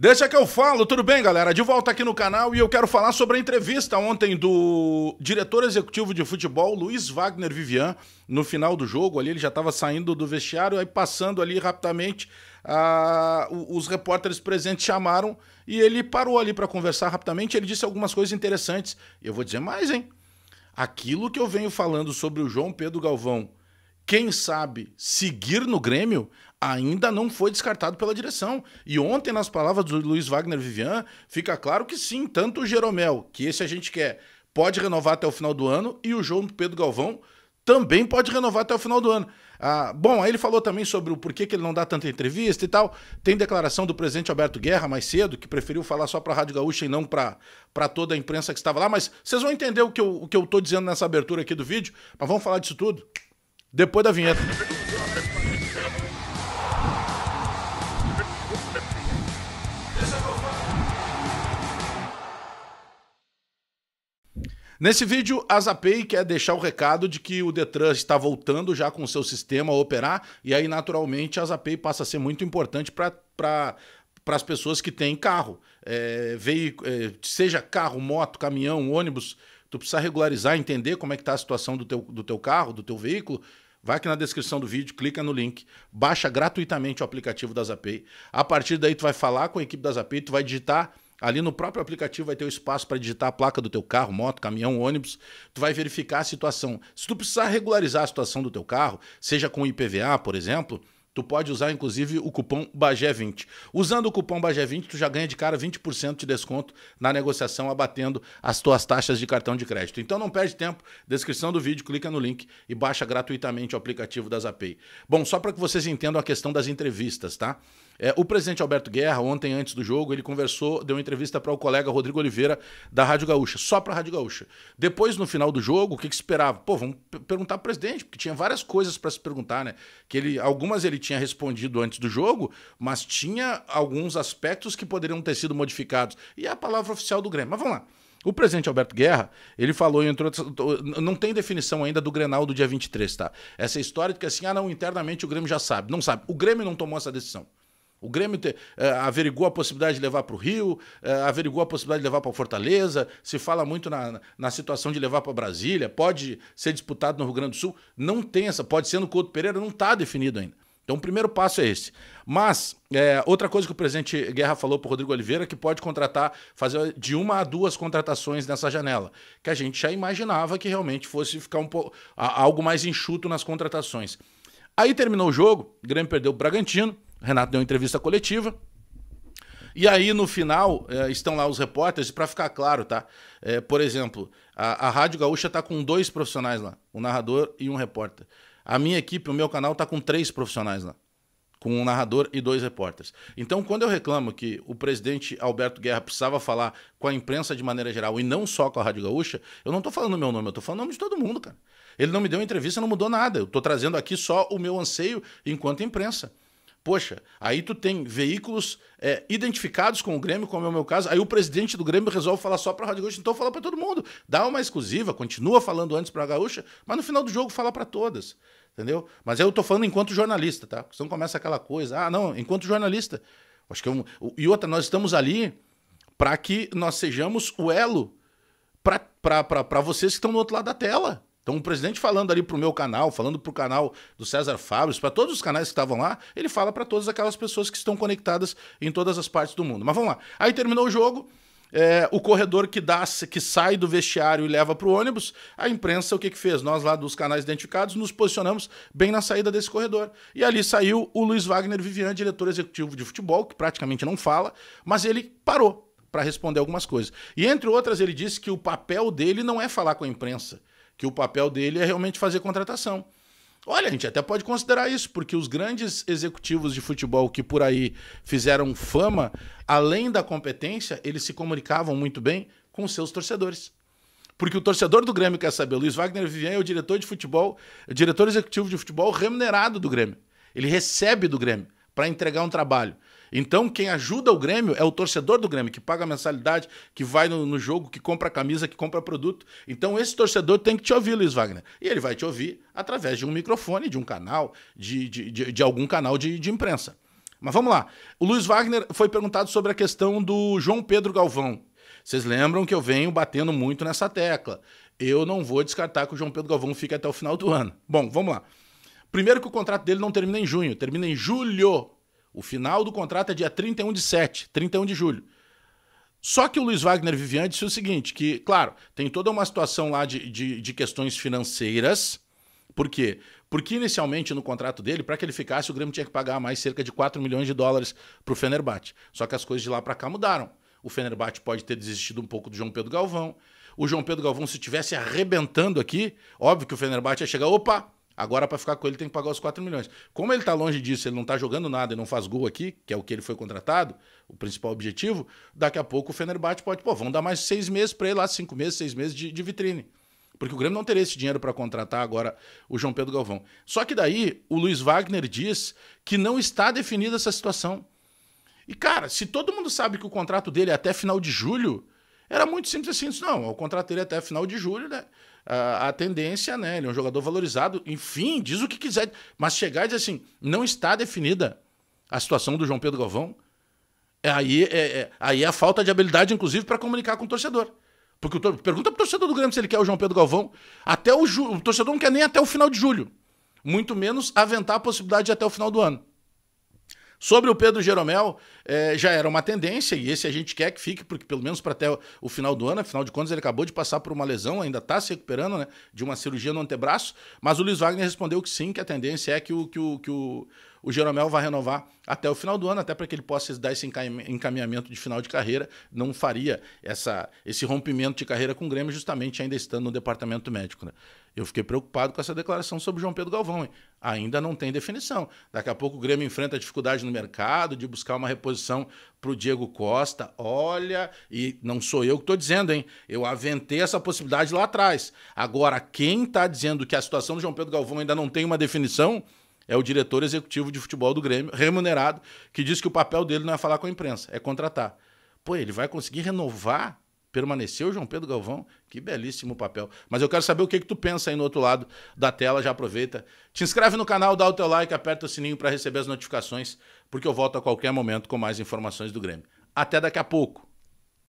Deixa que eu falo, tudo bem, galera? De volta aqui no canal e eu quero falar sobre a entrevista ontem do diretor executivo de futebol, Luiz Wagner Vivian, no final do jogo. Ali ele já estava saindo do vestiário, aí passando ali rapidamente, ah, os repórteres presentes chamaram e ele parou ali para conversar rapidamente. Ele disse algumas coisas interessantes. Eu vou dizer mais, hein? Aquilo que eu venho falando sobre o João Pedro Galvão, quem sabe seguir no Grêmio, ainda não foi descartado pela direção. E ontem, nas palavras do Luiz Wagner Vivian, fica claro que sim, tanto o Jeromel, que esse a gente quer, pode renovar até o final do ano, e o João Pedro Galvão também pode renovar até o final do ano. Ah, bom, aí ele falou também sobre o porquê que ele não dá tanta entrevista e tal. Tem declaração do presidente Alberto Guerra mais cedo, que preferiu falar só para a Rádio Gaúcha e não para toda a imprensa que estava lá. Mas vocês vão entender o que eu estou dizendo nessa abertura aqui do vídeo. Mas vamos falar disso tudo depois da vinheta. Nesse vídeo, a Zapay quer deixar o recado de que o Detran está voltando já com o seu sistema a operar, e aí, naturalmente, a Zapay passa a ser muito importante para as pessoas que têm carro. É, é, seja carro, moto, caminhão, ônibus, tu precisa regularizar, entender como é que está a situação do teu, do teu carro, do teu veículo, Vai aqui na descrição do vídeo, clica no link, baixa gratuitamente o aplicativo da Zapay. A partir daí tu vai falar com a equipe da Zapay, tu vai digitar Ali no próprio aplicativo vai ter o espaço para digitar a placa do teu carro, moto, caminhão, ônibus. Tu vai verificar a situação. Se tu precisar regularizar a situação do teu carro, seja com IPVA, por exemplo, Tu pode usar, inclusive, o cupom BAGÉ20. Usando o cupom BAGÉ20, tu já ganha de cara 20% de desconto na negociação, abatendo as tuas taxas de cartão de crédito. Então não perde tempo, descrição do vídeo, clica no link e baixa gratuitamente o aplicativo da Zapay. Bom, só para que vocês entendam a questão das entrevistas, tá? É, o presidente Alberto Guerra, ontem antes do jogo, ele conversou, deu uma entrevista para o colega Rodrigo Oliveira da Rádio Gaúcha, só para a Rádio Gaúcha. Depois, no final do jogo, o que, que esperava? Pô, vamos perguntar o presidente, porque tinha várias coisas para se perguntar, né? Que ele, algumas ele tinha respondido antes do jogo, mas tinha alguns aspectos que poderiam ter sido modificados. E é a palavra oficial do Grêmio. Mas vamos lá. O presidente Alberto Guerra, ele falou, entre outras, não tem definição ainda do Grenal do dia 23, tá? Essa história de que assim, ah, não, internamente o Grêmio já sabe. Não sabe. O Grêmio não tomou essa decisão. O Grêmio te, eh, averigou a possibilidade de levar para o Rio, eh, averigou a possibilidade de levar para Fortaleza, se fala muito na, na situação de levar para Brasília, pode ser disputado no Rio Grande do Sul, não tem essa, pode ser no Couto Pereira, não está definido ainda. Então, o primeiro passo é esse. Mas, é, outra coisa que o presidente Guerra falou para Rodrigo Oliveira, que pode contratar, fazer de uma a duas contratações nessa janela, que a gente já imaginava que realmente fosse ficar um pouco, algo mais enxuto nas contratações. Aí terminou o jogo, o Grêmio perdeu o Bragantino, Renato deu uma entrevista coletiva, e aí, no final, é, estão lá os repórteres, para ficar claro, tá? É, por exemplo, a, a Rádio Gaúcha tá com dois profissionais lá, um narrador e um repórter. A minha equipe, o meu canal está com três profissionais lá. Com um narrador e dois repórteres. Então, quando eu reclamo que o presidente Alberto Guerra precisava falar com a imprensa de maneira geral e não só com a Rádio Gaúcha, eu não estou falando meu nome, eu estou falando o nome de todo mundo, cara. Ele não me deu entrevista, não mudou nada. Eu estou trazendo aqui só o meu anseio enquanto imprensa. Poxa, aí tu tem veículos é, identificados com o Grêmio, como é o meu caso, aí o presidente do Grêmio resolve falar só para a Rádio Gaúcha, então fala para todo mundo. Dá uma exclusiva, continua falando antes para a Gaúcha, mas no final do jogo fala para todas. Entendeu? Mas eu tô falando enquanto jornalista, tá? Porque senão começa aquela coisa, ah, não, enquanto jornalista. Acho que é um... E outra, nós estamos ali para que nós sejamos o elo para vocês que estão do outro lado da tela. Então, o presidente falando ali pro meu canal, falando pro canal do César Fábio, para todos os canais que estavam lá, ele fala para todas aquelas pessoas que estão conectadas em todas as partes do mundo. Mas vamos lá. Aí terminou o jogo. É, o corredor que, dá, que sai do vestiário e leva para o ônibus, a imprensa o que, que fez? Nós lá dos canais identificados nos posicionamos bem na saída desse corredor. E ali saiu o Luiz Wagner Vivian, diretor executivo de futebol, que praticamente não fala, mas ele parou para responder algumas coisas. E entre outras, ele disse que o papel dele não é falar com a imprensa que o papel dele é realmente fazer contratação. Olha, a gente até pode considerar isso, porque os grandes executivos de futebol que por aí fizeram fama, além da competência, eles se comunicavam muito bem com seus torcedores. Porque o torcedor do Grêmio quer saber, Luiz Wagner Vivian é o diretor de futebol, diretor executivo de futebol remunerado do Grêmio. Ele recebe do Grêmio para entregar um trabalho. Então, quem ajuda o Grêmio é o torcedor do Grêmio, que paga a mensalidade, que vai no, no, jogo, que compra camisa, que compra produto. Então, esse torcedor tem que te ouvir, Luiz Wagner. E ele vai te ouvir através de um microfone, de um canal, de, de, de, de algum canal de, de imprensa. Mas vamos lá. O Luiz Wagner foi perguntado sobre a questão do João Pedro Galvão. Vocês lembram que eu venho batendo muito nessa tecla. Eu não vou descartar que o João Pedro Galvão fique até o final do ano. Bom, vamos lá. Primeiro que o contrato dele não termina em junho, termina em julho. O final do contrato é dia 31 de 7, 31 de julho. Só que o Luiz Wagner Viviane disse o seguinte: que, claro, tem toda uma situação lá de, de, de questões financeiras. Por quê? Porque inicialmente no contrato dele, para que ele ficasse, o Grêmio tinha que pagar mais cerca de 4 milhões de dólares para o Fenerbahçe. Só que as coisas de lá para cá mudaram. O Fenerbahçe pode ter desistido um pouco do João Pedro Galvão. O João Pedro Galvão, se estivesse arrebentando aqui, óbvio que o Fenerbahçe ia chegar, opa, Agora, para ficar com ele, tem que pagar os 4 milhões. Como ele está longe disso, ele não está jogando nada e não faz gol aqui, que é o que ele foi contratado, o principal objetivo, daqui a pouco o Fenerbahçe pode, pô, vão dar mais seis meses para ele lá, cinco meses, seis meses de, de vitrine. Porque o Grêmio não teria esse dinheiro para contratar agora o João Pedro Galvão. Só que daí o Luiz Wagner diz que não está definida essa situação. E, cara, se todo mundo sabe que o contrato dele é até final de julho, era muito simples assim, não, eu contratei ele até final de julho, né? A, a, tendência, né? Ele é um jogador valorizado, enfim, diz o que quiser. Mas chegar e dizer assim, não está definida a situação do João Pedro Galvão, aí é, é aí é a falta de habilidade, inclusive, para comunicar com o torcedor. Porque o torcedor, pergunta pro torcedor do Grêmio se ele quer o João Pedro Galvão. Até o, o torcedor não quer nem até o final de julho. Muito menos aventar a possibilidade de até o final do ano. Sobre o Pedro Jeromel, é, já era uma tendência, e esse a gente quer que fique, porque pelo menos para até o, final do ano, afinal de contas, ele acabou de passar por uma lesão, ainda está se recuperando né, de uma cirurgia no antebraço, mas o Luiz Wagner respondeu que sim, que a tendência é que o, que o, que o, o Jeromel vai renovar até o final do ano, até para que ele possa dar esse encaminhamento de final de carreira. Não faria essa, esse rompimento de carreira com o Grêmio, justamente ainda estando no departamento médico. Né? Eu fiquei preocupado com essa declaração sobre o João Pedro Galvão. Hein? Ainda não tem definição. Daqui a pouco o Grêmio enfrenta dificuldade no mercado de buscar uma reposição para o Diego Costa. Olha, e não sou eu que estou dizendo, hein? Eu aventei essa possibilidade lá atrás. Agora, quem está dizendo que a situação do João Pedro Galvão ainda não tem uma definição é o diretor executivo de futebol do Grêmio, remunerado, que diz que o papel dele não é falar com a imprensa, é contratar. Pô, ele vai conseguir renovar? Permaneceu o João Pedro Galvão? Que belíssimo papel. Mas eu quero saber o que, que tu pensa aí no outro lado da tela, já aproveita. Te inscreve no canal, dá o teu like, aperta o sininho para receber as notificações, porque eu volto a qualquer momento com mais informações do Grêmio. Até daqui a pouco.